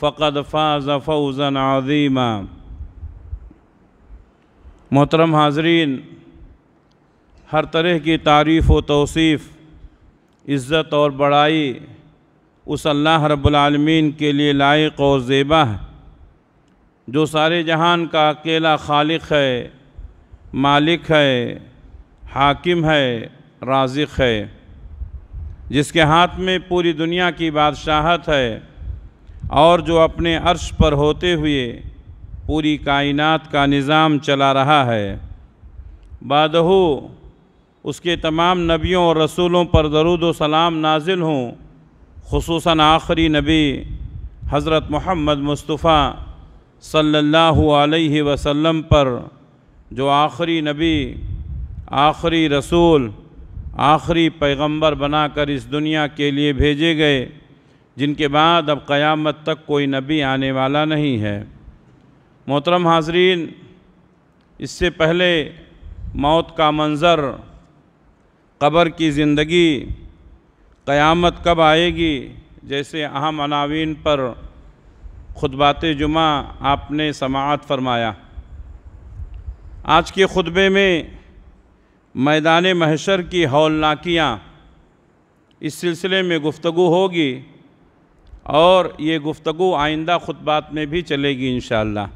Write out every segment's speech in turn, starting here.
फ़कद फ़ाज फ़ौज़न आज़ीमा मोहतरम हाजरीन हर तरह की तारीफ़ व तोसीफ़ इज़्ज़त और बड़ाई उस अल्लाह रब्लमीन के लिए लायक और ज़ेबा है जो सारे जहान का अकेला खालिक है मालिक है हाकिम है राजिक है जिसके हाथ में पूरी दुनिया की बादशाहत है और जो अपने अर्श पर होते हुए पूरी कायनात का निज़ाम चला रहा है बादहू उसके तमाम नबियों और रसूलों पर दरुद सलाम नाजिल हों खसूस आखिरी नबी हज़रत मोहम्मद मुस्तफ़ा सल्लल्लाहु अलैहि वसल्लम पर जो आखिरी नबी आखिरी रसूल आखिरी पैगंबर बनाकर इस दुनिया के लिए भेजे गए जिनके बाद अब क़यामत तक कोई नबी आने वाला नहीं है मोहतरम हाजरीन इससे पहले मौत का मंज़र कब्र की ज़िंदगी क़यामत कब आएगी जैसे अहम अनावीन पर खुतबात जुमा आपने समात फरमाया आज के खुतबे में मैदान महशर की हौलनाकियाँ इस सिलसिले में गुफ्तु होगी और ये गुफ्तु आइंदा ख़ुतबात में भी चलेगी इन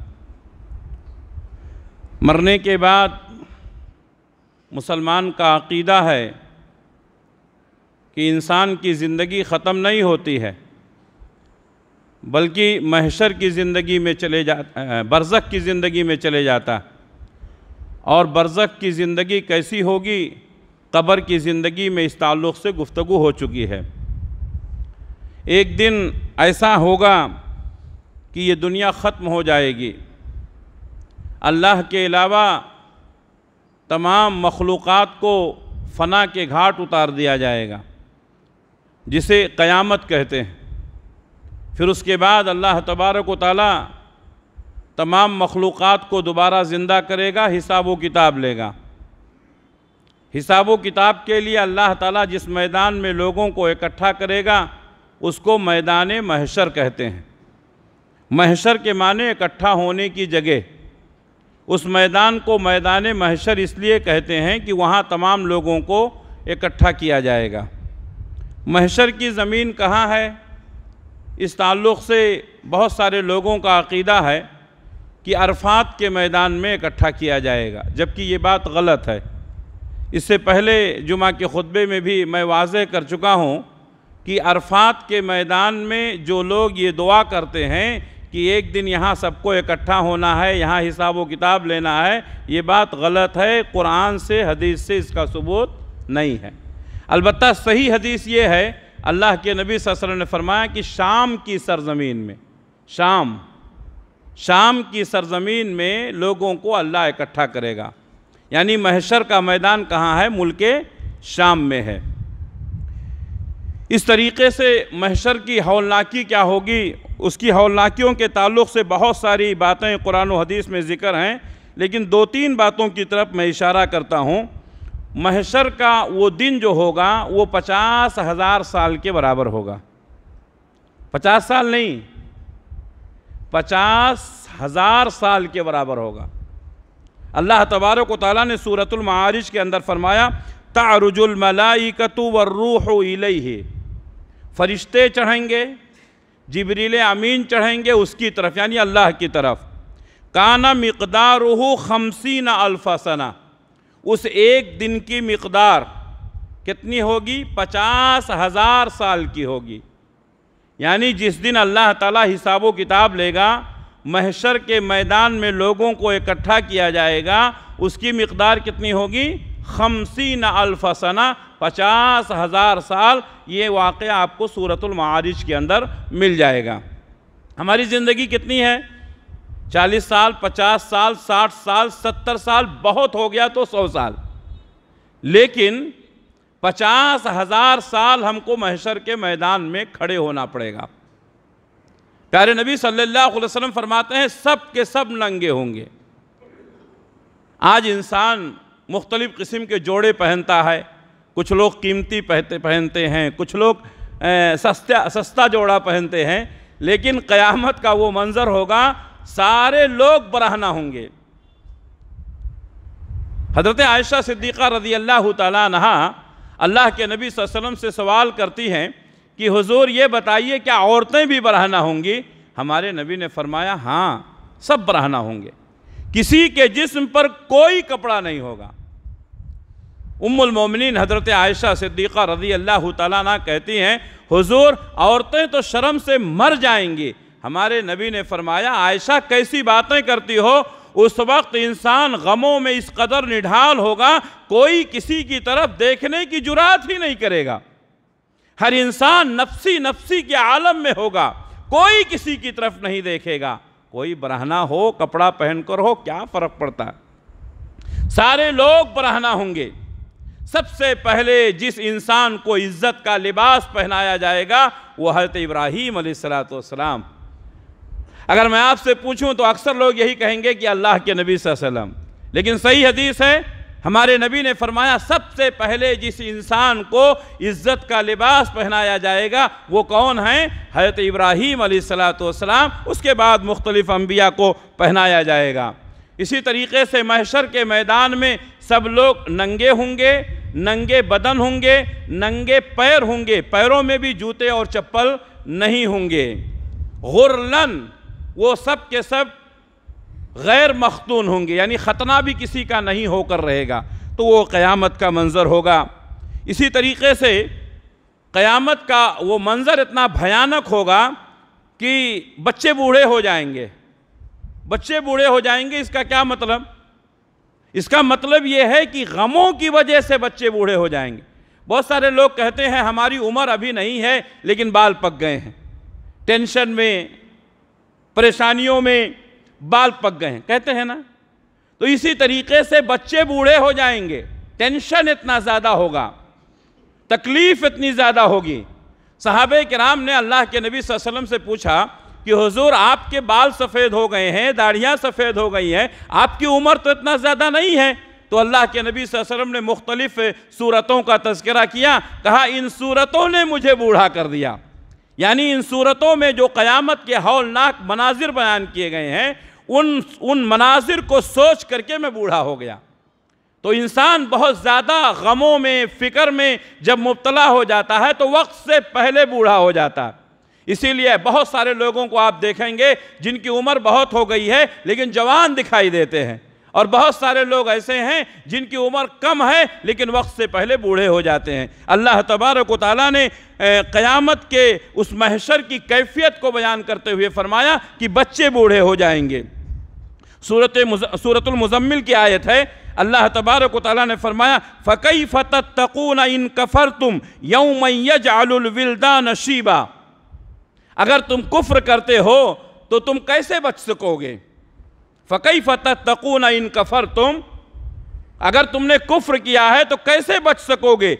मरने के बाद मुसलमान का अकीदा है कि इंसान की ज़िंदगी ख़त्म नहीं होती है बल्कि महशर की ज़िंदगी में चले जा बरज़क की ज़िंदगी में चले जाता और बरज़क की ज़िंदगी कैसी होगी कब्र की ज़िंदगी में इस ताल्लुक़ से गुफ्तु हो चुकी है एक दिन ऐसा होगा कि ये दुनिया ख़त्म हो जाएगी अल्लाह के अलावा तमाम मखलूक़ को फना के घाट उतार दिया जाएगा जिसे क़यामत कहते हैं फिर उसके बाद अल्लाह तबारक ताली तमाम मखलूक़ को दोबारा ज़िंदा करेगा हिसाब व किताब लेगा हिसाब व किताब के लिए अल्लाह ताला जिस मैदान में लोगों को इकट्ठा करेगा उसको मैदान महशर कहते हैं महशर के माने इकट्ठा होने की जगह उस मैदान को मैदान महशर इसलिए कहते हैं कि वहाँ तमाम लोगों को इकट्ठा किया जाएगा महशर की ज़मीन कहाँ है इस ताल्लुक़ से बहुत सारे लोगों का अकीदा है कि अरफात के मैदान में इकट्ठा किया जाएगा जबकि ये बात गलत है इससे पहले जुमा के खुतबे में भी मैं वाज कर चुका हूँ कि अरफात के मैदान में जो लोग ये दुआ करते हैं कि एक दिन यहाँ सबको इकट्ठा होना है यहाँ हिसाब व किताब लेना है ये बात गलत है कुरान से हदीस से इसका सबूत नहीं है अलबत् सही हदीस ये है अल्लाह के नबी ससर ने फरमाया कि शाम की सरजमीन में शाम शाम की सरजमीन में लोगों को अल्लाह इकट्ठा करेगा यानी महशर का मैदान कहाँ है मुल्क शाम में है इस तरीके से महशर की हौलनाकी क्या होगी उसकी हौलनाकियों के ताल्लुक से बहुत सारी बातें कुरान हदीस में ज़िक्र हैं लेकिन दो तीन बातों की तरफ मैं इशारा करता हूँ महशर का वो दिन जो होगा वो पचास हज़ार साल के बराबर होगा पचास साल नहीं पचास हज़ार साल के बराबर होगा अल्लाह तबारक ताली ने सूरतुल मारिज के अंदर फरमाया तारुजुल मलाइकतु वर्रूह इलैहि फरिश्ते चढ़ेंगे जबरील अमीन चढ़ेंगे उसकी तरफ यानी अल्लाह की तरफ काना मकदार खमसी न अल्फासना उस एक दिन की मकदार कितनी होगी पचास हज़ार साल की होगी यानी जिस दिन अल्लाह ताला हिसाब व किताब लेगा महशर के मैदान में लोगों को इकट्ठा किया जाएगा उसकी मकदार कितनी होगी खमसी न पचास हज़ार साल ये वाक़ आपको सूरतमारिज के अंदर मिल जाएगा हमारी ज़िंदगी कितनी है चालीस साल पचास साल साठ साल सत्तर साल बहुत हो गया तो सौ साल लेकिन पचास हज़ार साल हमको महशर के मैदान में खड़े होना पड़ेगा प्यारे नबी सल्लल्लाहु अलैहि वसल्लम फरमाते हैं सब के सब नंगे होंगे आज इंसान मुख्तलिफ़ किस्म के जोड़े पहनता है कुछ लोग कीमती पहते पहनते हैं कुछ लोग सस्ता सस्ता जोड़ा पहनते हैं लेकिन क़यामत का वो मंज़र होगा सारे लोग बरहना होंगे हज़रत आयशा सिद्दीक़ा रजी अल्लाह तहा अल्लाह के नबी वसल्लम से सवाल करती हैं कि हुजूर ये बताइए क्या औरतें भी बराहना होंगी हमारे नबी ने फरमाया हाँ सब बराहना होंगे किसी के जिस्म पर कोई कपड़ा नहीं होगा मोमिनीन हज़रत आयशा सिद्दीक़ा रज़ी अल्लाह तला कहती हैं हुजूर औरतें तो शर्म से मर जाएंगी हमारे नबी ने फरमाया आयशा कैसी बातें करती हो उस वक्त इंसान गमों में इस कदर निढाल होगा कोई किसी की तरफ देखने की जुरात ही नहीं करेगा हर इंसान नफसी नफसी के आलम में होगा कोई किसी की तरफ नहीं देखेगा कोई बरहना हो कपड़ा पहनकर हो क्या फ़र्क पड़ता है सारे लोग बरहना होंगे सबसे पहले जिस इंसान को इज़्ज़त का लिबास पहनाया जाएगा वो हज़रत इब्राहीम सलाम अगर मैं आपसे पूछूं तो अक्सर लोग यही कहेंगे कि अल्लाह के नबी वसल्लम लेकिन सही हदीस है हमारे नबी ने फरमाया सबसे पहले जिस इंसान को इज़्ज़त का लिबास पहनाया जाएगा वो कौन है हज़रत इब्राहीम सलाम उसके बाद मुख्तलिफ़ अम्बिया को पहनाया जाएगा इसी तरीके से महशर के मैदान में सब लोग नंगे होंगे नंगे बदन होंगे नंगे पैर होंगे पैरों में भी जूते और चप्पल नहीं होंगे हुरलन वो सब के सब गैर मखतून होंगे यानी ख़तना भी किसी का नहीं होकर रहेगा तो वो क़यामत का मंज़र होगा इसी तरीके से क़यामत का वो मंज़र इतना भयानक होगा कि बच्चे बूढ़े हो जाएंगे बच्चे बूढ़े हो जाएंगे इसका क्या मतलब इसका मतलब ये है कि गमों की वजह से बच्चे बूढ़े हो जाएंगे बहुत सारे लोग कहते हैं हमारी उम्र अभी नहीं है लेकिन बाल पक गए हैं टेंशन में परेशानियों में बाल पक गए हैं कहते हैं ना तो इसी तरीके से बच्चे बूढ़े हो जाएंगे टेंशन इतना ज़्यादा होगा तकलीफ़ इतनी ज़्यादा होगी साहब कराम ने अल्लाह के नबी वसल्लम से पूछा कि हुजूर आपके बाल सफ़ेद हो गए हैं दाढ़ियाँ सफ़ेद हो गई हैं आपकी उम्र तो इतना ज़्यादा नहीं है तो अल्लाह के नबी वसल्लम ने मुख्तलिफ़ सूरतों का तस्करा किया कहा इन सूरतों ने मुझे बूढ़ा कर दिया यानी इन सूरतों में जो क़यामत के हौलनाक मनाजिर बयान किए गए हैं उन उन मनाजिर को सोच करके मैं बूढ़ा हो गया तो इंसान बहुत ज़्यादा गमों में फ़िक्र में जब मुबतला हो जाता है तो वक्त से पहले बूढ़ा हो जाता है इसीलिए बहुत सारे लोगों को आप देखेंगे जिनकी उम्र बहुत हो गई है लेकिन जवान दिखाई देते हैं और बहुत सारे लोग ऐसे हैं जिनकी उम्र कम है लेकिन वक्त से पहले बूढ़े हो जाते हैं अल्लाह तबारक ताली ने क़यामत के उस महशर की कैफियत को बयान करते हुए फरमाया कि बच्चे बूढ़े हो जाएंगे सूरत सूरतुलमज़म्मिल की आयत है अल्लाह तबारक ताली ने फरमाया फ़कई तकून इन कफ़र तुम यौम यज नशीबा अगर तुम कुफ्र करते हो तो तुम कैसे बच सकोगे फ़कई फ़तः न इन कफ़र तुम अगर तुमने कुफ्र किया है तो कैसे बच सकोगे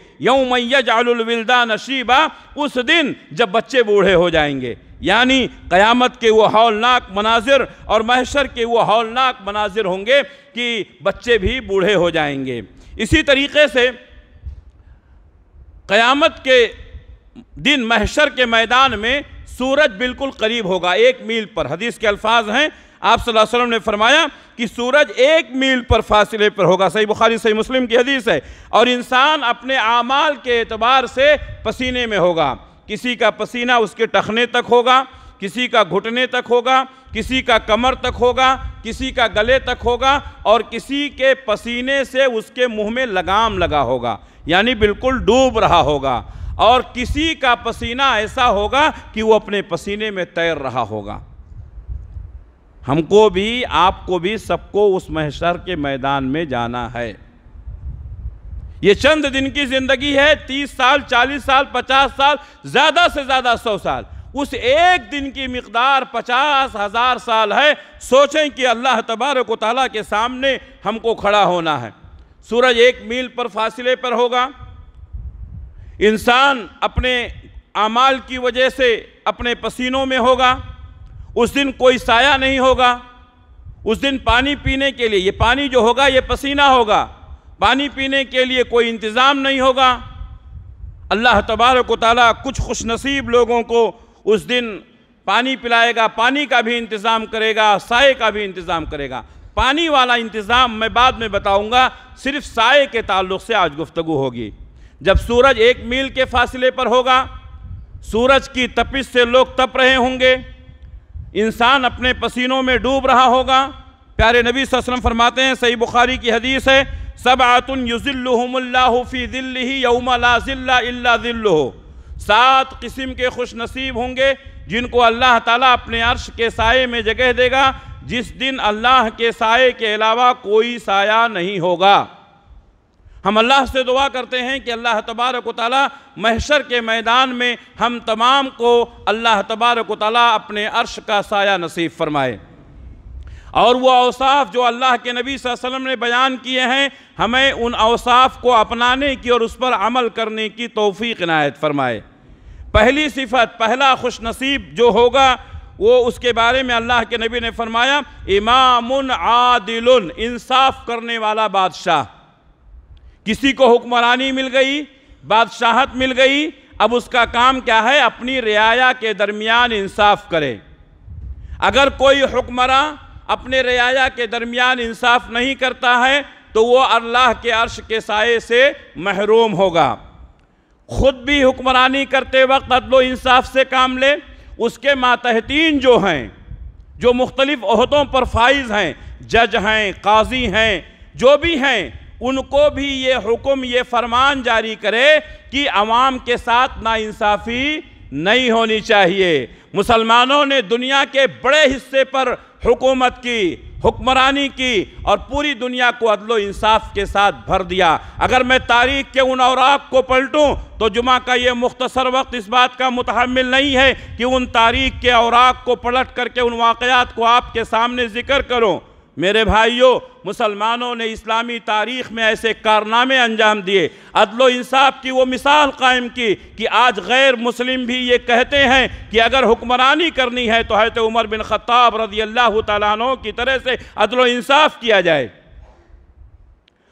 मैया जालविल्दा नशीबा उस दिन जब बच्चे बूढ़े हो जाएंगे यानी क़यामत के वो हौलनाक मनाजिर और महशर के वो हौलनाक मनाजिर होंगे कि बच्चे भी बूढ़े हो जाएंगे इसी तरीके से क़यामत के दिन महशर के मैदान में सूरज बिल्कुल करीब होगा एक मील पर हदीस के अल्फाज हैं आप सल्लल्लाहु अलैहि वसल्लम ने फरमाया कि सूरज एक मील पर फासले पर होगा सही बुखारी सही मुस्लिम की हदीस है और इंसान अपने आमाल के एतबार से पसीने में होगा किसी का पसीना उसके टखने तक होगा किसी का घुटने तक होगा किसी का कमर तक होगा किसी का गले तक होगा और किसी के पसीने से उसके मुंह में लगाम लगा होगा यानी बिल्कुल डूब रहा होगा और किसी का पसीना ऐसा होगा कि वो अपने पसीने में तैर रहा होगा हमको भी आपको भी सबको उस महसर के मैदान में जाना है ये चंद दिन की जिंदगी है तीस साल चालीस साल पचास साल ज़्यादा से ज़्यादा सौ साल उस एक दिन की मकदार पचास हज़ार साल है सोचें कि अल्लाह तबारक ताली के सामने हमको खड़ा होना है सूरज एक मील पर फासिले पर होगा इंसान अपने अमाल की वजह से अपने पसीनों में होगा उस दिन कोई साया नहीं होगा उस दिन पानी पीने के लिए ये पानी जो होगा ये पसीना होगा पानी पीने के लिए कोई इंतज़ाम नहीं होगा अल्लाह तबारक ताली कुछ खुश नसीब लोगों को उस दिन पानी पिलाएगा पानी का भी इंतज़ाम करेगा साय का भी इंतज़ाम करेगा पानी वाला इंतज़ाम मैं बाद में बताऊँगा सिर्फ साय के ताल्लुक से आज गुफ्तु होगी जब सूरज एक मील के फासले पर होगा सूरज की तपिश से लोग तप रहे होंगे इंसान अपने पसीनों में डूब रहा होगा प्यारे नबी वसम फरमाते हैं सही बुखारी की हदीस है सब आतुन युज़िल्लुहुमुल्लाहुफ़ी दिल्ली यौम ला ज़िल्ला सात किस्म के खुश नसीब होंगे जिनको अल्लाह ताला अपने अर्श के साय में जगह देगा जिस दिन अल्लाह के साय के अलावा कोई साया नहीं होगा हम अल्लाह से दुआ करते हैं कि अल्लाह तबारक ताली महशर के मैदान में हम तमाम को अल्लाह तबारक ताली अपने अर्श का साया नसीब फरमाए और वह अवसाफ़ जो अल्लाह के नबी वसम ने बयान किए हैं हमें उन अवसाफ़ को अपनाने की और उस पर अमल करने की तोफ़ी इनायत फरमाए पहली सिफत पहला खुश नसीब जो होगा वो उसके बारे में अल्लाह के नबी ने फरमाया इमाम आदिल इंसाफ करने वाला बादशाह किसी को हुक्मरानी मिल गई बादशाहत मिल गई अब उसका काम क्या है अपनी रियाया के दरमियान इंसाफ करे अगर कोई हुक्मरान अपने रियाया के दरमियान इंसाफ नहीं करता है तो वो अल्लाह के अर्श के साय से महरूम होगा खुद भी हुक्मरानी करते वक्त अदलो इंसाफ से काम ले उसके मातहतीन जो हैं जो मुख्तलिफ़ अहदों पर फाइज हैं जज हैं काजी हैं जो भी हैं उनको भी ये हुक्म ये फरमान जारी करे कि अवाम के साथ नाइंसाफ़ी नहीं होनी चाहिए मुसलमानों ने दुनिया के बड़े हिस्से पर हुकूमत की हुक्मरानी की और पूरी दुनिया को अदलो इंसाफ के साथ भर दिया अगर मैं तारीख के उन औराक को पलटूं तो जुमा का ये मुख्तसर वक्त इस बात का मुतहमल नहीं है कि उन तारीख के औराक को पलट करके उन वाक़ात को आपके सामने ज़िक्र करूं मेरे भाइयों मुसलमानों ने इस्लामी तारीख में ऐसे कारनामे अंजाम दिए अदलो इंसाफ की वो मिसाल कायम की कि आज गैर मुस्लिम भी ये कहते हैं कि अगर हुक्मरानी करनी है तो हैत उमर बिन खत्ताब रजी अल्लाह तु की तरह से अदलो इंसाफ किया जाए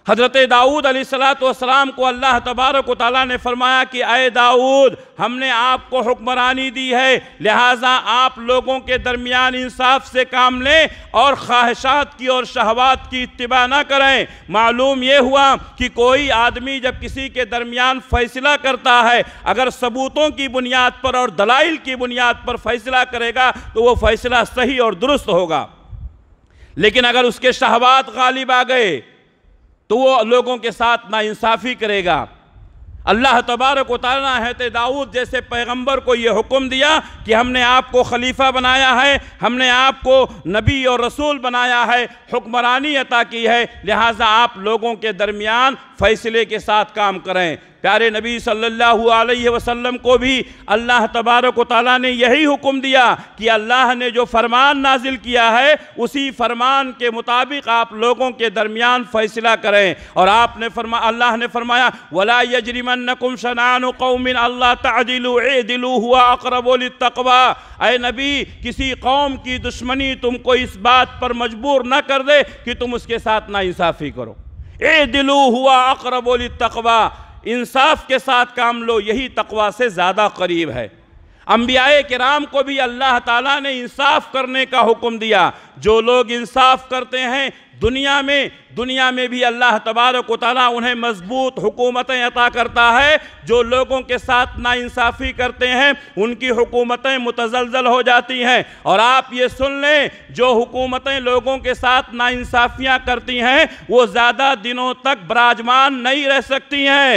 हज़रत दाऊद अलीसलाम को अल्लाह तबारक ताली ने फरमाया कि अय दाऊद हमने आपको हुक्मरानी दी है लिहाजा आप लोगों के दरमियान इंसाफ से काम लें और ख्वाहिशात की और शहवात की इतबा ना करें मालूम यह हुआ कि कोई आदमी जब किसी के दरमियान फ़ैसला करता है अगर सबूतों की बुनियाद पर और दलाइल की बुनियाद पर फ़ैसला करेगा तो वह फ़ैसला सही और दुरुस्त होगा लेकिन अगर उसके शहबात गालिब आ गए तो वो लोगों के साथ नाइंसाफ़ी करेगा अल्लाह तबारक उतारना है तो दाऊद जैसे पैगंबर को ये हुक्म दिया कि हमने आपको खलीफा बनाया है हमने आपको नबी और रसूल बनाया है हुक्मरानी अता की है लिहाजा आप लोगों के दरमियान फ़ैसले के साथ काम करें प्यारे नबी सल्लल्लाहु अलैहि वसल्लम को भी अल्लाह तबारक ताली ने यही हुक्म दिया कि अल्लाह ने जो फरमान नाजिल किया है उसी फरमान के मुताबिक आप लोगों के दरमियान फ़ैसला करें और आपने फरमा अल्लाह ने फरमाया वला यजरिमन्नकुम नकुम शनान कौमिन अल्लाह तअदिलु ए दिलू हुआ अकरबोल तकवा नबी किसी कौम की दुश्मनी तुमको इस बात पर मजबूर न कर दे कि तुम उसके साथ ना इंसाफी करो ए दिलू हुआ अकरबोली तकवा इंसाफ के साथ काम लो यही तकवा से ज़्यादा करीब है अम्बियाए के राम को भी अल्लाह ताला ने इंसाफ करने का हुक्म दिया जो लोग इंसाफ करते हैं दुनिया में दुनिया में भी अल्लाह तबारक ताली उन्हें मजबूत हुकूमतें अता करता है जो लोगों के साथ नाइंसाफ़ी करते हैं उनकी हुकूमतें मुतजलजल हो जाती हैं और आप ये सुन लें जो हुकूमतें लोगों के साथ नाइंसाफ़ियाँ करती हैं वो ज़्यादा दिनों तक बराजमान नहीं रह सकती हैं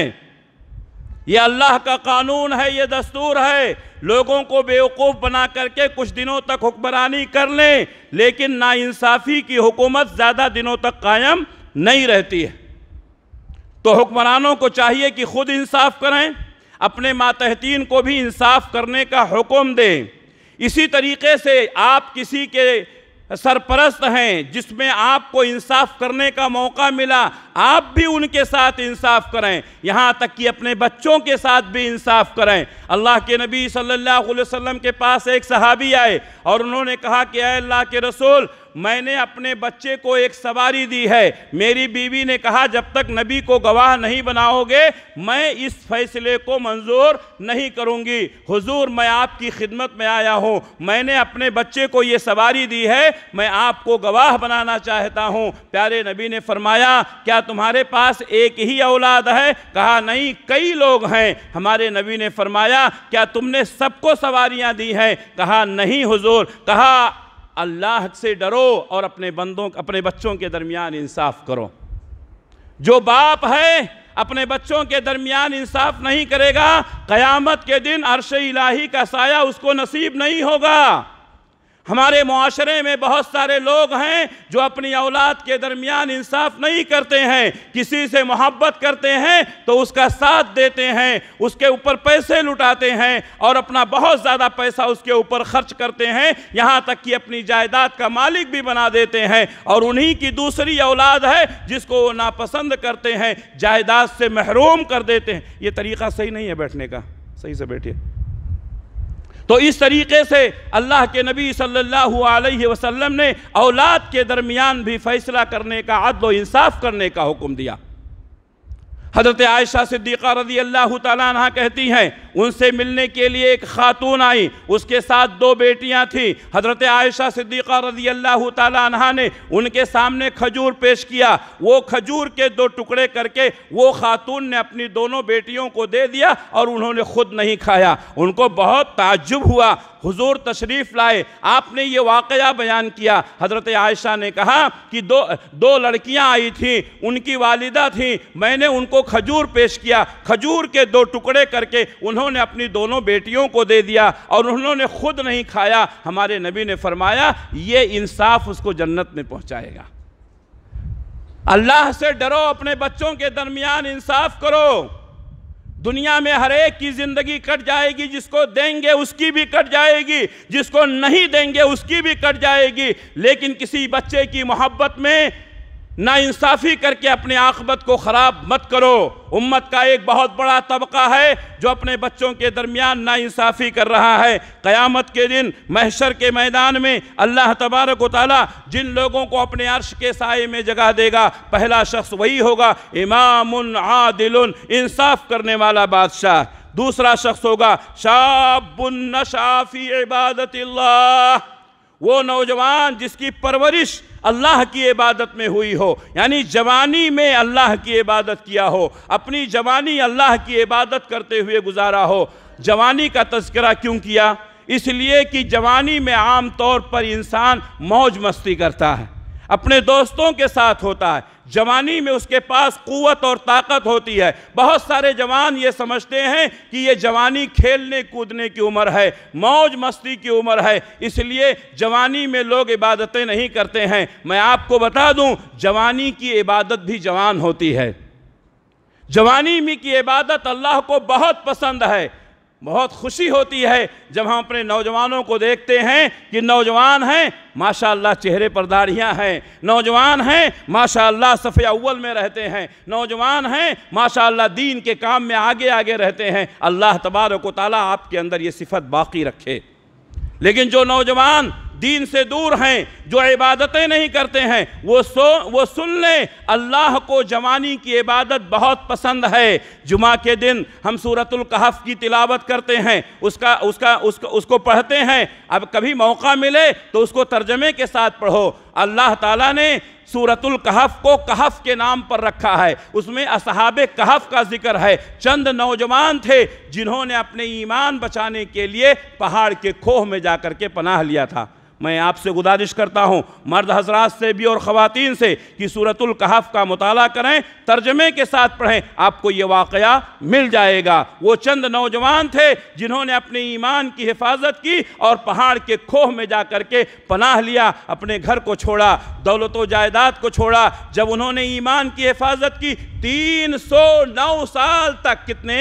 ये अल्लाह का कानून है ये दस्तूर है लोगों को बेवकूफ़ बना करके कुछ दिनों तक हुक्मरानी कर लें लेकिन नाइंसाफ़ी की हुकूमत ज़्यादा दिनों तक कायम नहीं रहती है तो हुक्मरानों को चाहिए कि खुद इंसाफ करें अपने मातहतीन को भी इंसाफ करने का हुक्म दें इसी तरीके से आप किसी के सरपरस्त हैं जिसमें आपको इंसाफ करने का मौका मिला आप भी उनके साथ इंसाफ करें यहाँ तक कि अपने बच्चों के साथ भी इंसाफ करें अल्लाह के नबी सल्लल्लाहु अलैहि वसल्लम के पास एक सहाबी आए और उन्होंने कहा कि अल्लाह के रसूल मैंने अपने बच्चे को एक सवारी दी है मेरी बीवी ने कहा जब तक नबी को गवाह नहीं बनाओगे मैं इस फैसले को मंजूर नहीं करूंगी हुजूर मैं आपकी खिदमत में आया हूं मैंने अपने बच्चे को ये सवारी दी है मैं आपको गवाह बनाना चाहता हूं प्यारे नबी ने फरमाया क्या तुम्हारे पास एक ही औलाद है कहा नहीं कई लोग हैं हमारे नबी ने फरमाया क्या तुमने सबको सवारियां दी हैं कहा नहीं हुजूर कहा अल्लाह से डरो और अपने बंदों अपने बच्चों के दरमियान इंसाफ करो जो बाप है अपने बच्चों के दरमियान इंसाफ नहीं करेगा क़यामत के दिन अरश इलाही का साया उसको नसीब नहीं होगा हमारे माशरे में बहुत सारे लोग हैं जो अपनी औलाद के दरमियान इंसाफ नहीं करते हैं किसी से मोहब्बत करते हैं तो उसका साथ देते हैं उसके ऊपर पैसे लुटाते हैं और अपना बहुत ज़्यादा पैसा उसके ऊपर खर्च करते हैं यहाँ तक कि अपनी जायदाद का मालिक भी बना देते हैं और उन्हीं की दूसरी औलाद है जिसको वो नापसंद करते हैं जायदाद से महरूम कर देते हैं ये तरीका सही नहीं है बैठने का सही से बैठिए तो इस तरीके से अल्लाह के नबी सल्लल्लाहु अलैहि वसल्लम ने औलाद के दरमियान भी फैसला करने का अदल इंसाफ करने का हुक्म दिया हज़रत आयशा सिद्दीक़ा रजी अल्लाह तह कहती हैं उनसे मिलने के लिए एक खातून आई उसके साथ दो बेटियां थीं हज़रत आयशा सिद्दीक़ा रजी अल्लाह तह ने उनके सामने खजूर पेश किया वो खजूर के दो टुकड़े करके वो खातून ने अपनी दोनों बेटियों को दे दिया और उन्होंने ख़ुद नहीं खाया उनको बहुत ताज्जुब हुआ हुजूर तशरीफ़ लाए आपने ये वाक़ बयान किया हज़रत आयशा ने कहा कि दो दो लड़कियाँ आई थी उनकी वालिदा थीं मैंने उनको खजूर पेश किया खजूर के दो टुकड़े करके उन्होंने अपनी दोनों बेटियों को दे दिया और उन्होंने खुद नहीं खाया हमारे नबी ने फरमाया ये इंसाफ उसको जन्नत में पहुँचाएगा अल्लाह से डरो अपने बच्चों के दरमियान इंसाफ करो दुनिया में हर एक की जिंदगी कट जाएगी जिसको देंगे उसकी भी कट जाएगी जिसको नहीं देंगे उसकी भी कट जाएगी लेकिन किसी बच्चे की मोहब्बत में इंसाफी करके अपने आखबत को ख़राब मत करो उम्मत का एक बहुत बड़ा तबका है जो अपने बच्चों के दरमियान इंसाफी कर रहा है क़यामत के दिन महशर के मैदान में अल्लाह तबारक ताली जिन लोगों को अपने अर्श के साय में जगह देगा पहला शख्स वही होगा इमाम आदिल इंसाफ करने वाला बादशाह दूसरा शख्स होगा शाबुन नशाफी इबादत वो नौजवान जिसकी परवरिश अल्लाह की इबादत में हुई हो यानी जवानी में अल्लाह की इबादत किया हो अपनी जवानी अल्लाह की इबादत करते हुए गुजारा हो जवानी का तस्करा क्यों किया इसलिए कि जवानी में आम तौर पर इंसान मौज मस्ती करता है अपने दोस्तों के साथ होता है जवानी में उसके पास कुवत और ताकत होती है बहुत सारे जवान ये समझते हैं कि ये जवानी खेलने कूदने की उम्र है मौज मस्ती की उम्र है इसलिए जवानी में लोग इबादतें नहीं करते हैं मैं आपको बता दूं जवानी की इबादत भी जवान होती है जवानी में की इबादत अल्लाह को बहुत पसंद है बहुत खुशी होती है जब हम अपने नौजवानों को देखते हैं कि नौजवान हैं माशाल्लाह चेहरे पर दाढ़ियाँ हैं नौजवान हैं माशाल्लाह सफ़े अव्वल में रहते हैं नौजवान हैं माशाल्लाह दीन के काम में आगे आगे रहते हैं अल्लाह तबारक ताली आपके अंदर ये सिफत बाकी रखे लेकिन जो नौजवान दीन से दूर हैं जो इबादतें नहीं करते हैं वो सो वो सुन लें अल्लाह को जवानी की इबादत बहुत पसंद है जुमा के दिन हम सूरतुल कहफ की तिलावत करते हैं उसका उसका उसको उसको पढ़ते हैं अब कभी मौका मिले तो उसको तर्जमे के साथ पढ़ो अल्लाह ताला ने सूरतुल कहफ को कहफ के नाम पर रखा है उसमें असहाब कहफ का जिक्र है चंद नौजवान थे जिन्होंने अपने ईमान बचाने के लिए पहाड़ के खोह में जाकर के पनाह लिया था मैं आपसे गुजारिश करता हूँ मर्द हजरात से भी और ख़वान से कि सूरतुल कहफ का मताल करें तर्जमे के साथ पढ़ें आपको ये वाक़ मिल जाएगा वो चंद नौजवान थे जिन्होंने अपने ईमान की हिफाजत की और पहाड़ के खोह में जा कर के पनाह लिया अपने घर को छोड़ा दौलत व जायदाद को छोड़ा जब उन्होंने ईमान की हिफाजत की तीन सौ नौ साल तक कितने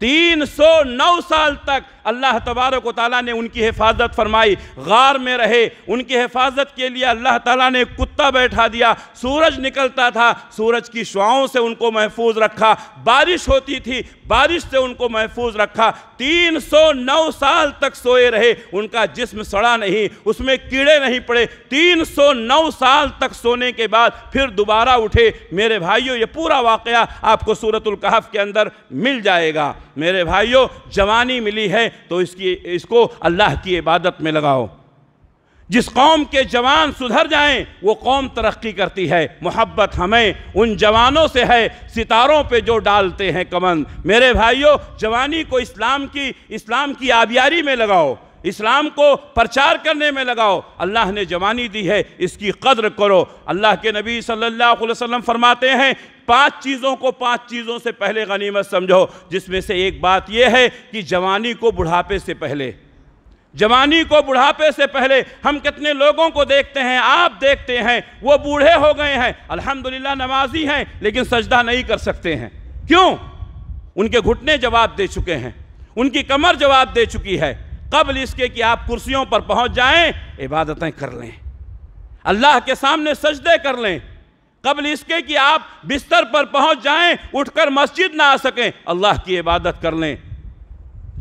तीन सौ नौ साल तक अल्लाह तबारक ताली ने उनकी हिफाजत फरमाई गार में रहे उनकी हिफाजत के लिए अल्लाह ताली ने कुत्ता बैठा दिया सूरज निकलता था सूरज की शुआओं से उनको महफूज रखा बारिश होती थी बारिश से उनको महफूज रखा तीन सौ नौ साल तक सोए रहे उनका जिस्म सड़ा नहीं उसमें कीड़े नहीं पड़े तीन सौ नौ साल तक सोने के बाद फिर दोबारा उठे मेरे भाइयों ये पूरा वाकया आपको सूरतुल कहफ के अंदर मिल जाएगा मेरे भाइयों जवानी मिली है तो इसकी इसको अल्लाह की इबादत में लगाओ जिस कौम के जवान सुधर जाएं वो कौम तरक्की करती है मोहब्बत हमें उन जवानों से है सितारों पे जो डालते हैं कमन मेरे भाइयों जवानी को इस्लाम की इस्लाम की आबियारी में लगाओ इस्लाम को प्रचार करने में लगाओ अल्लाह ने जवानी दी है इसकी कद्र करो अल्लाह के नबी सल्लल्लाहु अलैहि वसल्लम फरमाते हैं पांच चीज़ों को पांच चीज़ों से पहले गनीमत समझो जिसमें से एक बात यह है कि जवानी को बुढ़ापे से पहले जवानी को बुढ़ापे से पहले हम कितने लोगों को देखते हैं आप देखते हैं वो बूढ़े हो गए हैं अल्हम्दुलिल्लाह नमाजी हैं लेकिन सजदा नहीं कर सकते हैं क्यों उनके घुटने जवाब दे चुके हैं उनकी कमर जवाब दे चुकी है कबल इसके कि आप कुर्सियों पर पहुंच जाएं इबादतें कर लें अल्लाह के सामने सजदे कर लें कबल इसके कि आप बिस्तर पर पहुंच जाएं उठकर मस्जिद ना आ सकें अल्लाह की इबादत कर लें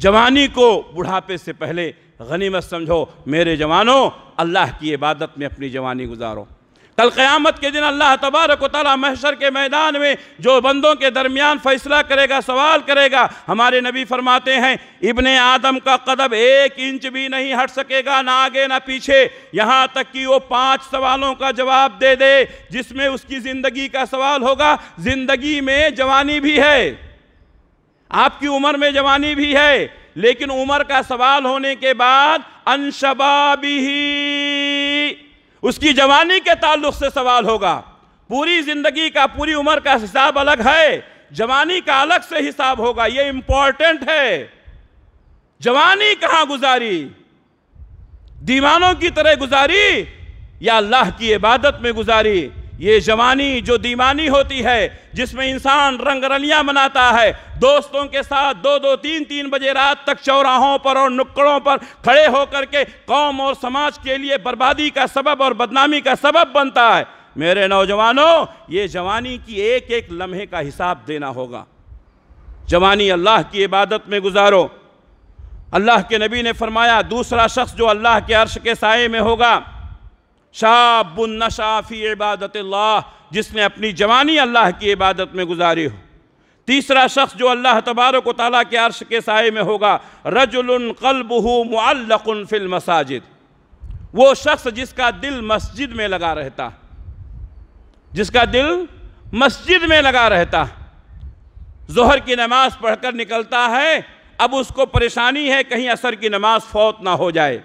जवानी को बुढ़ापे से पहले गनीमत समझो मेरे जवानों अल्लाह की इबादत में अपनी जवानी गुजारो कल क़यामत के दिन अल्लाह तबारक ताली महशर के मैदान में जो बंदों के दरमियान फ़ैसला करेगा सवाल करेगा हमारे नबी फरमाते हैं इबन आदम का कदम एक इंच भी नहीं हट सकेगा ना आगे ना पीछे यहाँ तक कि वो पाँच सवालों का जवाब दे दे जिसमें उसकी ज़िंदगी का सवाल होगा ज़िंदगी में जवानी भी है आपकी उम्र में जवानी भी है लेकिन उम्र का सवाल होने के बाद अनशबाबी उसकी जवानी के ताल्लुक से सवाल होगा पूरी ज़िंदगी का पूरी उम्र का हिसाब अलग है जवानी का अलग से हिसाब होगा ये इंपॉर्टेंट है जवानी कहाँ गुजारी दीवानों की तरह गुजारी या अल्लाह की इबादत में गुजारी ये जवानी जो दीवानी होती है जिसमें इंसान रंगरलियां मनाता है दोस्तों के साथ दो दो तीन तीन बजे रात तक चौराहों पर और नुक्कड़ों पर खड़े होकर के कौम और समाज के लिए बर्बादी का सबब और बदनामी का सबब बनता है मेरे नौजवानों ये जवानी की एक एक लम्हे का हिसाब देना होगा जवानी अल्लाह की इबादत में गुजारो अल्लाह के नबी ने फरमाया दूसरा शख्स जो अल्लाह के अर्श के साय में होगा शाबुन नशाफ़ी इबादत जिसने अपनी जवानी अल्लाह की इबादत में गुजारी हो तीसरा शख्स जो अल्लाह तबारक ताली के अर्श के साय में होगा रजुलन कलबहू मुअल्लकुन फिल मसाजिद वो शख्स जिसका दिल मस्जिद में लगा रहता जिसका दिल मस्जिद में लगा रहता जहर की नमाज़ पढ़कर निकलता है अब उसको परेशानी है कहीं असर की नमाज़ फौत ना हो जाए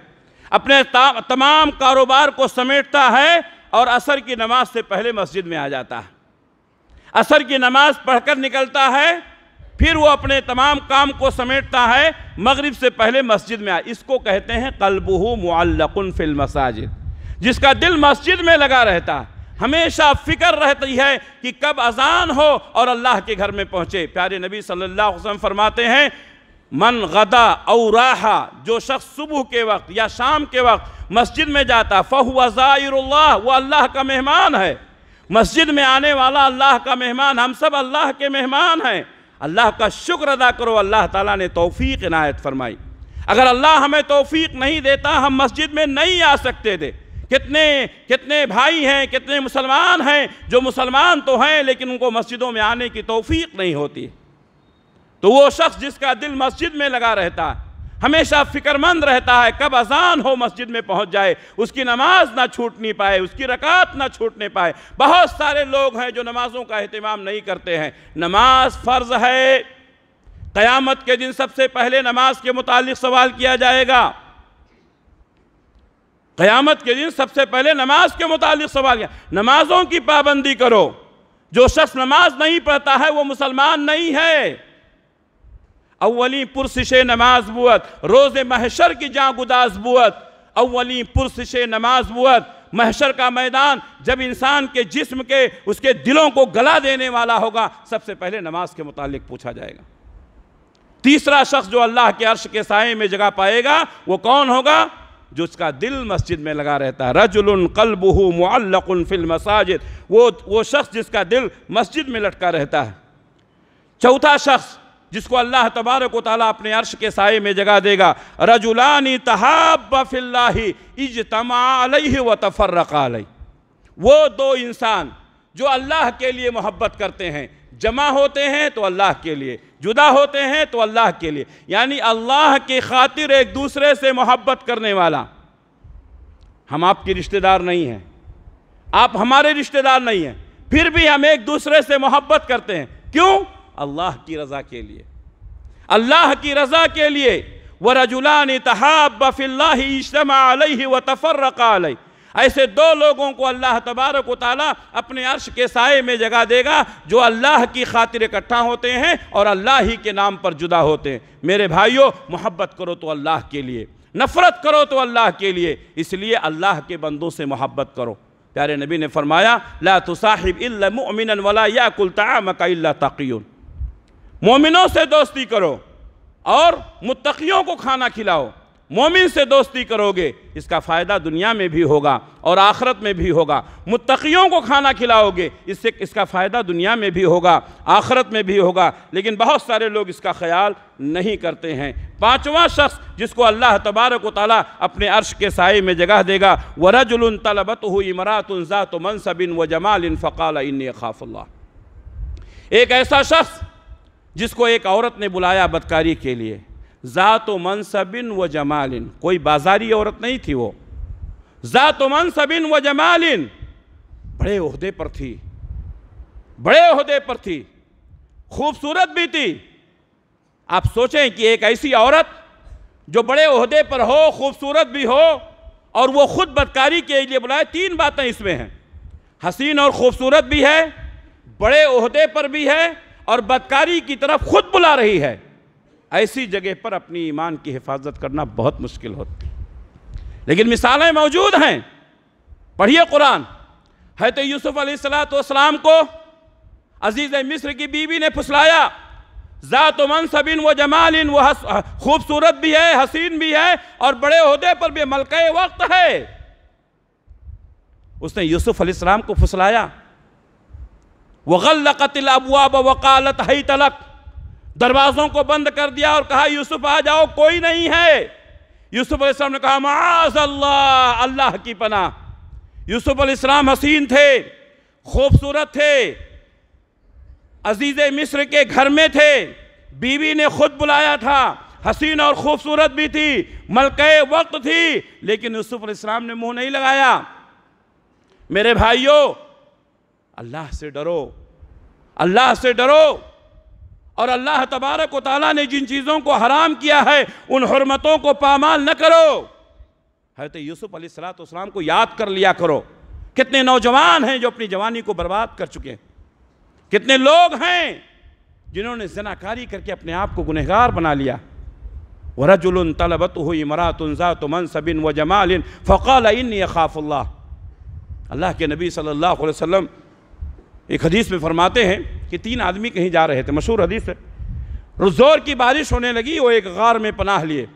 अपने तमाम कारोबार को समेटता है और असर की नमाज से पहले मस्जिद में आ जाता है असर की नमाज पढ़कर निकलता है फिर वो अपने तमाम काम को समेटता है मगरिब से पहले मस्जिद में आ इसको कहते हैं कलबू मुआलकुन फिल मसाजिद जिसका दिल मस्जिद में लगा रहता है हमेशा फिक्र रहती है कि कब अजान हो और अल्लाह के घर में पहुँचे प्यारे नबी सल्लल्लाहु अलैहि वसल्लम फरमाते हैं मन गदा औराहा जो शख्स सुबह के वक्त या शाम के वक्त मस्जिद में जाता फ़हुआ ज़ायरल्ला वो अल्लाह का मेहमान है मस्जिद में आने वाला अल्लाह का मेहमान हम सब अल्लाह के मेहमान हैं अल्लाह का शुक्र अदा करो अल्लाह ताला ने तौफीक इनायत फरमाई अगर अल्लाह हमें तौफीक नहीं देता हम मस्जिद में नहीं आ सकते थे कितने कितने भाई हैं कितने मुसलमान हैं जो मुसलमान तो हैं लेकिन उनको मस्जिदों में आने की तौफीक नहीं होती तो वो शख्स जिसका दिल मस्जिद में लगा रहता है हमेशा फिक्रमंद रहता है कब अजान हो मस्जिद में पहुंच जाए उसकी नमाज ना छूट नहीं पाए उसकी रकात ना छूटने पाए बहुत सारे लोग हैं जो नमाजों का अहतमाम नहीं करते हैं नमाज फ़र्ज़ है क़यामत के दिन सबसे पहले नमाज के मुतालिक सवाल किया जाएगा क़यामत के दिन सबसे पहले नमाज के मुतालिक सवाल किया नमाज़ों की पाबंदी करो जो शख्स नमाज नहीं पढ़ता है वो मुसलमान नहीं है अवली पुरशिश नमाज बुअत रोज़ महशर की जहाँ गुदास बुअत अवली पुरशिश नमाज बुअत महशर का मैदान जब इंसान के जिस्म के उसके दिलों को गला देने वाला होगा सबसे पहले नमाज के मुतालिक पूछा जाएगा तीसरा शख्स जो अल्लाह के अर्श के साय में जगह पाएगा वो कौन होगा जो उसका दिल मस्जिद में लगा रहता है रजुल कलबहू मुअल्लकुन फिल मसाजिद वो वो शख्स जिसका दिल मस्जिद में लटका रहता है चौथा शख्स जिसको अल्लाह तबारक वाली अपने अर्श के साय में जगा देगा रजुलानी तहाबाफिल्लाही इजतमा व तफर्रका वो दो इंसान जो अल्लाह के लिए मोहब्बत करते हैं जमा होते हैं तो अल्लाह के लिए जुदा होते हैं तो अल्लाह के लिए यानी अल्लाह के खातिर एक दूसरे से मोहब्बत करने वाला हम आपके रिश्तेदार नहीं हैं आप हमारे रिश्तेदार नहीं हैं फिर भी हम एक दूसरे से मोहब्बत करते हैं क्यों अल्लाह की रज़ा के लिए अल्लाह की रज़ा के लिए व रजुलान तहाबफ़िल्लाशतमी व तफ़र्रक़ालई ऐसे दो लोगों को अल्लाह तबारक ताला अपने अर्श के साय में जगह देगा जो अल्लाह की खातिर इकट्ठा होते हैं और अल्लाह ही के नाम पर जुदा होते हैं मेरे भाइयों मोहब्बत करो तो अल्लाह के लिए नफ़रत करो तो अल्लाह के लिए इसलिए अल्लाह के बंदों से मोहब्बत करो प्यारे नबी ने फरमाया ला तो साहिब इमिन वला या कुलता मका तकीन मोमिनों से दोस्ती करो और मुतकियों को खाना खिलाओ मोमिन से दोस्ती करोगे इसका फ़ायदा दुनिया में भी होगा और आखरत में भी होगा मुतकियों को खाना खिलाओगे इससे इसका फ़ायदा दुनिया में भी होगा आखरत में भी होगा लेकिन बहुत सारे लोग इसका ख्याल नहीं करते हैं पाँचवा शख्स जिसको अल्लाह तबारक ताली अपने अर्श के साय में जगह देगा व रजुल तलबत हु इमरातुलज़ा मनसबिन व जमाल फ़काल इन खाफ़ल्ला एक ऐसा शख्स जिसको एक औरत ने बुलाया बदकारी के लिए ज़ात मनसबिन व जमालिन कोई बाजारी औरत नहीं थी वो ज़ात मनसबिन व जमालिन बड़े अहदे पर थी बड़े अहदे पर थी खूबसूरत भी थी आप सोचें कि एक ऐसी औरत जो बड़े अहदे पर हो खूबसूरत भी हो और वो खुद बदकारी के लिए बुलाए तीन बातें इसमें हैं हसीन और ख़ूबसूरत भी है बड़े अहदे पर भी है और बदकारी की तरफ खुद बुला रही है ऐसी जगह पर अपनी ईमान की हिफाजत करना बहुत मुश्किल होती लेकिन मिसालें मौजूद हैं पढ़िए कुरान है तो यूसुफ सलाम को अजीज़ मिस्र की बीवी ने फुसलाया ज़ात मनसबिन व इन वह खूबसूरत भी है हसीन भी है और बड़े अहदे पर भी मलक वक्त है उसने यूसुफ अलीसलाम को फुसलाया वगल्लकतिल अबवाब वकालत हई तलक दरवाज़ों को बंद कर दिया और कहा यूसुफ आ जाओ कोई नहीं है यूसुफ अलैहिस्सलाम ने कहा माज अल्लाह अल्लाह की पना यूसुफ अलैहिस्सलाम हसीन थे खूबसूरत थे अजीज़ मिस्र के घर में थे बीवी ने खुद बुलाया था हसीन और ख़ूबसूरत भी थी मलक वक्त थी लेकिन यूसुफ अलैहिस्सलाम ने मुंह नहीं लगाया मेरे भाइयों अल्लाह से डरो अल्लाह से डरो और अल्लाह तबारक वाली ने जिन चीज़ों को हराम किया है उन हरमतों को पामाल न करो हरत यूसुफ सलाम को याद कर लिया करो कितने नौजवान हैं जो अपनी जवानी को बर्बाद कर चुके हैं कितने लोग हैं जिन्होंने जनाकारी करके अपने आप को गुनहगार बना लिया वरजुल तलबत हुई मरातुनजा तुमन सबिन व जमालिन फ़ाल इन खाफुल्ला अल्लाह के नबी सल्ला वसम एक हदीस में फरमाते हैं कि तीन आदमी कहीं जा रहे थे मशहूर हदीस है रुजोर की बारिश होने लगी वो एक गार में पनाह लिए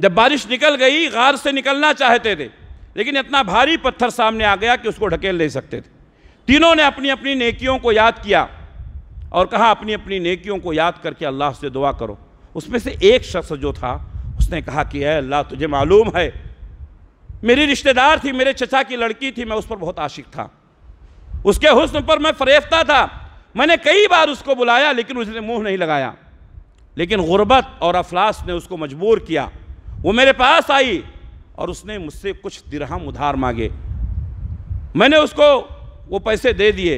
जब बारिश निकल गई गार से निकलना चाहते थे लेकिन इतना भारी पत्थर सामने आ गया कि उसको ढकेल नहीं सकते थे तीनों ने अपनी अपनी नेकियों को याद किया और कहा अपनी अपनी नेकियों को याद करके अल्लाह से दुआ करो उसमें से एक शख्स जो था उसने कहा कि है अल्लाह तुझे मालूम है मेरी रिश्तेदार थी मेरे चचा की लड़की थी मैं उस पर बहुत आशिक था उसके हुस्न पर मैं फरेफ्ता था मैंने कई बार उसको बुलाया लेकिन उसने मुंह नहीं लगाया लेकिन गुर्बत और अफलास ने उसको मजबूर किया वो मेरे पास आई और उसने मुझसे कुछ दिरहम उधार मांगे मैंने उसको वो पैसे दे दिए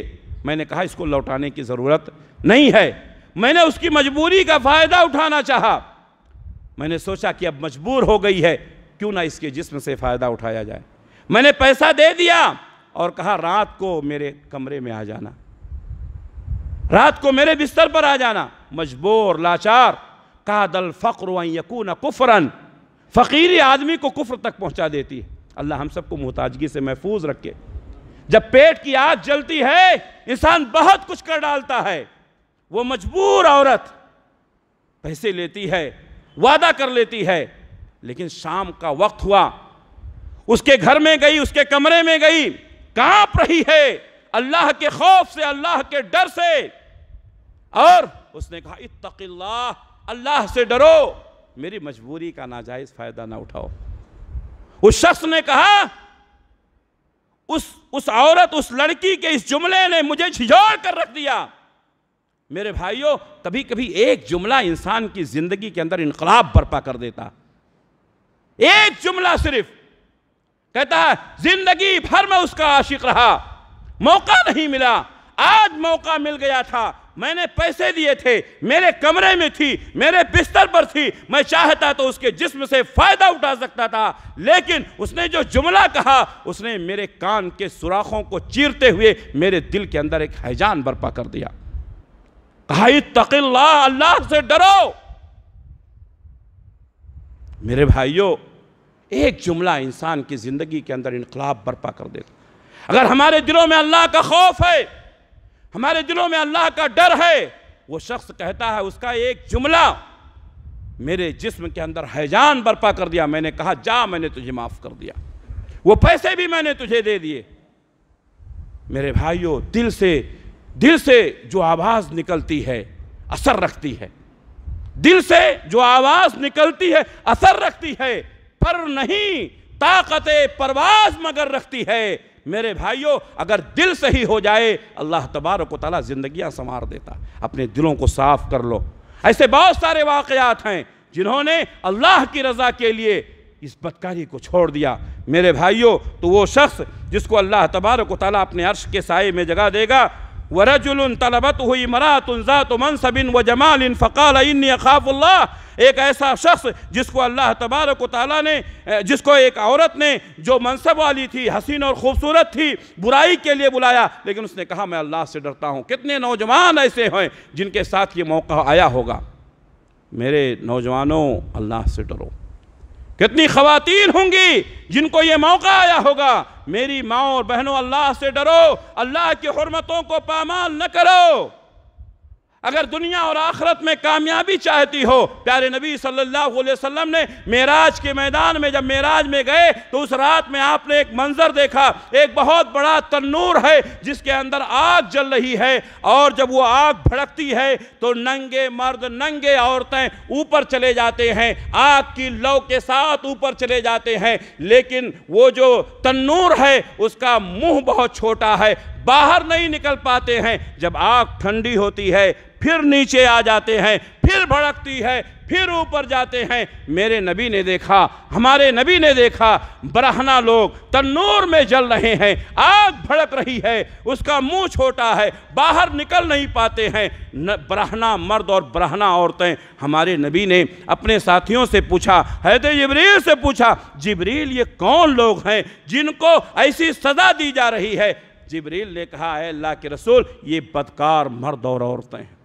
मैंने कहा इसको लौटाने की ज़रूरत नहीं है मैंने उसकी मजबूरी का फ़ायदा उठाना चाहा मैंने सोचा कि अब मजबूर हो गई है क्यों ना इसके जिसम से फ़ायदा उठाया जाए मैंने पैसा दे दिया और कहा रात को मेरे कमरे में आ जाना रात को मेरे बिस्तर पर आ जाना मजबूर लाचार कहा दल फ़क्र यकून कुफरन फ़कीरी आदमी को कुफर तक पहुंचा देती है अल्लाह हम सबको मोहताजगी से महफूज रखे जब पेट की आग जलती है इंसान बहुत कुछ कर डालता है वो मजबूर औरत पैसे लेती है वादा कर लेती है लेकिन शाम का वक्त हुआ उसके घर में गई उसके कमरे में गई कांप रही है अल्लाह के खौफ से अल्लाह के डर से और उसने कहा इतला अल्लाह से डरो मेरी मजबूरी का नाजायज फायदा ना उठाओ उस शख्स ने कहा उस उस औरत उस लड़की के इस जुमले ने मुझे झिझोड़ कर रख दिया मेरे भाइयों कभी कभी एक जुमला इंसान की जिंदगी के अंदर इनकलाब बर्पा कर देता एक जुमला सिर्फ कहता है जिंदगी भर में उसका आशिक रहा मौका नहीं मिला आज मौका मिल गया था मैंने पैसे दिए थे मेरे कमरे में थी मेरे बिस्तर पर थी मैं चाहता तो उसके जिस्म से फायदा उठा सकता था लेकिन उसने जो जुमला कहा उसने मेरे कान के सुराखों को चीरते हुए मेरे दिल के अंदर एक हैजान बर्पा कर दिया कहा तकिल्ला अल्लाह से डरो मेरे भाइयों एक जुमला इंसान की ज़िंदगी के अंदर इनकलाब बर्पा कर देता अगर हमारे दिलों में अल्लाह का खौफ है हमारे दिलों में अल्लाह का डर है वो शख्स कहता है उसका एक जुमला मेरे जिस्म के अंदर हैजान बर्पा कर दिया मैंने कहा जा मैंने तुझे माफ़ कर दिया वो पैसे भी मैंने तुझे दे दिए मेरे भाइयों दिल से दिल से जो आवाज़ निकलती है असर रखती है दिल से जो आवाज़ निकलती है असर रखती है पर नहीं ताकत परवाज मगर रखती है मेरे भाइयों अगर दिल सही हो जाए अल्लाह तबारक ताली जिंदगियां संवार देता अपने दिलों को साफ कर लो ऐसे बहुत सारे वाकयात हैं जिन्होंने अल्लाह की रज़ा के लिए इस बदकारी को छोड़ दिया मेरे भाइयों तो वो शख्स जिसको अल्लाह तबारक तला अपने अर्श के साय में जगा देगा ورجل तलबत हुई ذات منصب मनसबिन व जमाल اخاف इन एक ऐसा शख्स जिसको अल्लाह तबारक ताली ने जिसको एक औरत ने जो मनसब वाली थी हसीन और ख़ूबसूरत थी बुराई के लिए बुलाया लेकिन उसने कहा मैं अल्लाह से डरता हूँ कितने नौजवान ऐसे हैं जिनके साथ ये मौका आया होगा मेरे नौजवानों अल्लाह से डरो कितनी खातन होंगी जिनको ये मौका आया होगा मेरी माओ और बहनों अल्लाह से डरो अल्लाह की हरमतों को पामाल न करो अगर दुनिया और आखरत में कामयाबी चाहती हो प्यारे नबी सल्लल्लाहु अलैहि वसल्लम ने मेराज के मैदान में जब मेराज में गए तो उस रात में आपने एक मंजर देखा एक बहुत बड़ा तन्नूर है जिसके अंदर आग जल रही है और जब वो आग भड़कती है तो नंगे मर्द नंगे औरतें ऊपर चले जाते हैं आग की लौ के साथ ऊपर चले जाते हैं लेकिन वो जो तन्नूर है उसका मुँह बहुत छोटा है बाहर नहीं निकल पाते हैं जब आग ठंडी होती है फिर नीचे आ जाते हैं फिर भड़कती है फिर ऊपर जाते हैं मेरे नबी ने देखा हमारे नबी ने देखा बरहना लोग तन्नूर में जल रहे हैं आग भड़क रही है उसका मुंह छोटा है बाहर निकल नहीं पाते हैं न बरहना मर्द और बरहना औरतें हमारे नबी ने अपने साथियों से पूछा हैत जबरील से पूछा जबरील ये कौन लोग हैं जिनको ऐसी सज़ा दी जा रही है जिबरील ने कहा है अल्लाह के रसूल ये बदकार मर्द और औरतें हैं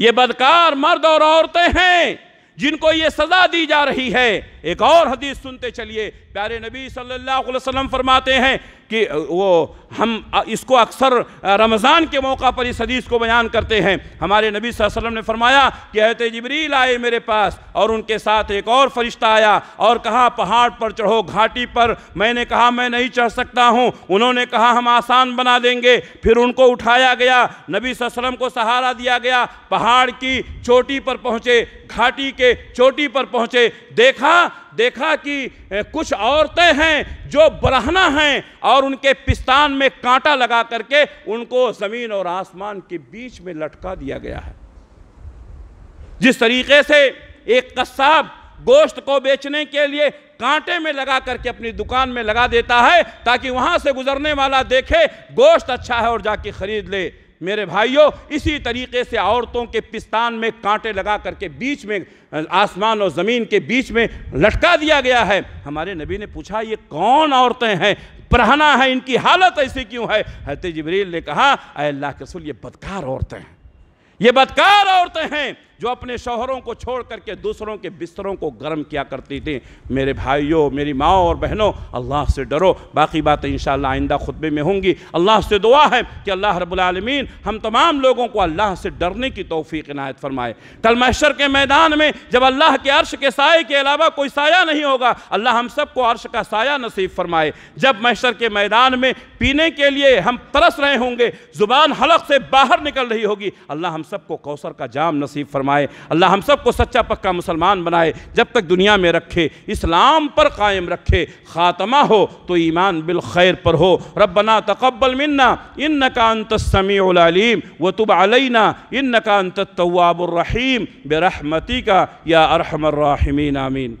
ये बदकार मर्द और औरतें हैं जिनको ये सजा दी जा रही है एक और हदीस सुनते चलिए प्यारे नबी सल्लल्लाहु अलैहि वसल्लम फरमाते हैं कि वो हम इसको अक्सर रमज़ान के मौका पर इस हदीस को बयान करते हैं हमारे नबी वसल्लम ने फरमाया कि हत जबरील आए मेरे पास और उनके साथ एक और फरिश्ता आया और कहा पहाड़ पर चढ़ो घाटी पर मैंने कहा मैं नहीं चढ़ सकता हूँ उन्होंने कहा हम आसान बना देंगे फिर उनको उठाया गया नबी वसल्लम को सहारा दिया गया पहाड़ की चोटी पर पहुँचे घाटी के चोटी पर पहुँचे देखा देखा कि कुछ औरतें हैं जो बरहना हैं और उनके पिस्तान में कांटा लगा करके उनको ज़मीन और आसमान के बीच में लटका दिया गया है जिस तरीके से एक कस्साब गोश्त को बेचने के लिए कांटे में लगा करके अपनी दुकान में लगा देता है ताकि वहां से गुजरने वाला देखे गोश्त अच्छा है और जाके खरीद ले मेरे भाइयों इसी तरीके से औरतों के पिस्तान में कांटे लगा करके बीच में आसमान और ज़मीन के बीच में लटका दिया गया है हमारे नबी ने पूछा ये कौन औरतें हैं प्रहना है इनकी हालत ऐसी क्यों है हजरत जबरील ने कहा अल्लाह के रसूल ये बदकार औरतें हैं ये बदकार औरतें हैं जो अपने शोहरों को छोड़ करके दूसरों के बिस्तरों को गर्म किया करती थी मेरे भाइयों मेरी माओ और बहनों अल्लाह से डरो बाकी बातें इन आइंदा खुतबे में होंगी अल्लाह से दुआ है कि अल्लाह रबालमीन हम तमाम लोगों को अल्लाह से डरने की तोफ़ी इनायत फरमाए कल मैशर के मैदान में जब अल्लाह के अर्श के साय के अलावा कोई साया नहीं होगा अल्लाह हम सबको अर्श का साया नसीब फरमाए जब मैशर के मैदान में पीने के लिए हम तरस रहे होंगे ज़ुबान हलक से बाहर निकल रही होगी अल्लाह हम सबको कौसर का जाम नसीब फरमाए फरमाए अल्लाह हम सबको सच्चा पक्का मुसलमान बनाए जब तक दुनिया में रखे इस्लाम पर कायम रखे ख़ात्मा हो तो ईमान बिल खैर पर हो रबना तकबल मन्ना इन नकानत समीम व तुब अलना इन नकानत तवाबुलरहीम बेरहमती का या अरहमर्राहमीन आमीन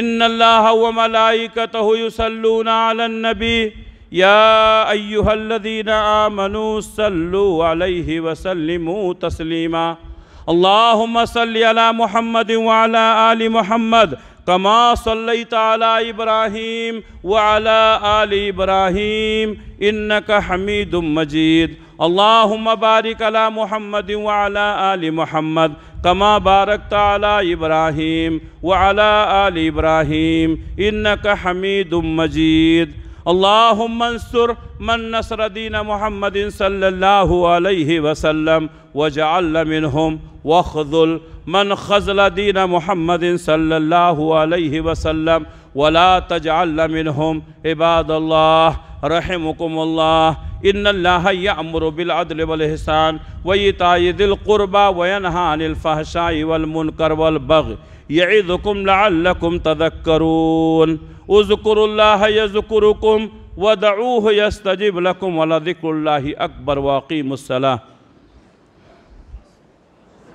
इन अल्लाहमलाकतुसल्लूनबी या अयुहल्लदीन आमनु सल्लु अलैहि वसल्लिमु तस्लीमा अल्लाहुम सल्लि अला मुहम्मद वाला आलि मुहम्मद कमा सल्लई ताला इब्राहीम वाला आलि इब्राहीम इन्नक हमीद मजीद अल्लाहुम बारिक अला मुहम्मद वाला आलि मुहम्मद कमा बारक ताला इब्राहिम व अला आल इब्राहिम इन का हमीद मजीद अल्लामसर मन नसरदीन महमद वसलम वजालमिनहम वखदुल मन खजलदीन महमद वसलम वला तजालमिनहम इबादल्ला रहमकुमल्ला إن الله يأمر بالعدل والإحسان وإيتاء ذي القربى وينهى عن الفحشاء والمنكر والبغي يعظكم لعلكم تذكرون اذكروا الله يذكركم ودعوه يستجيب لكم ولذكر الله أكبر وأقيموا الصلاة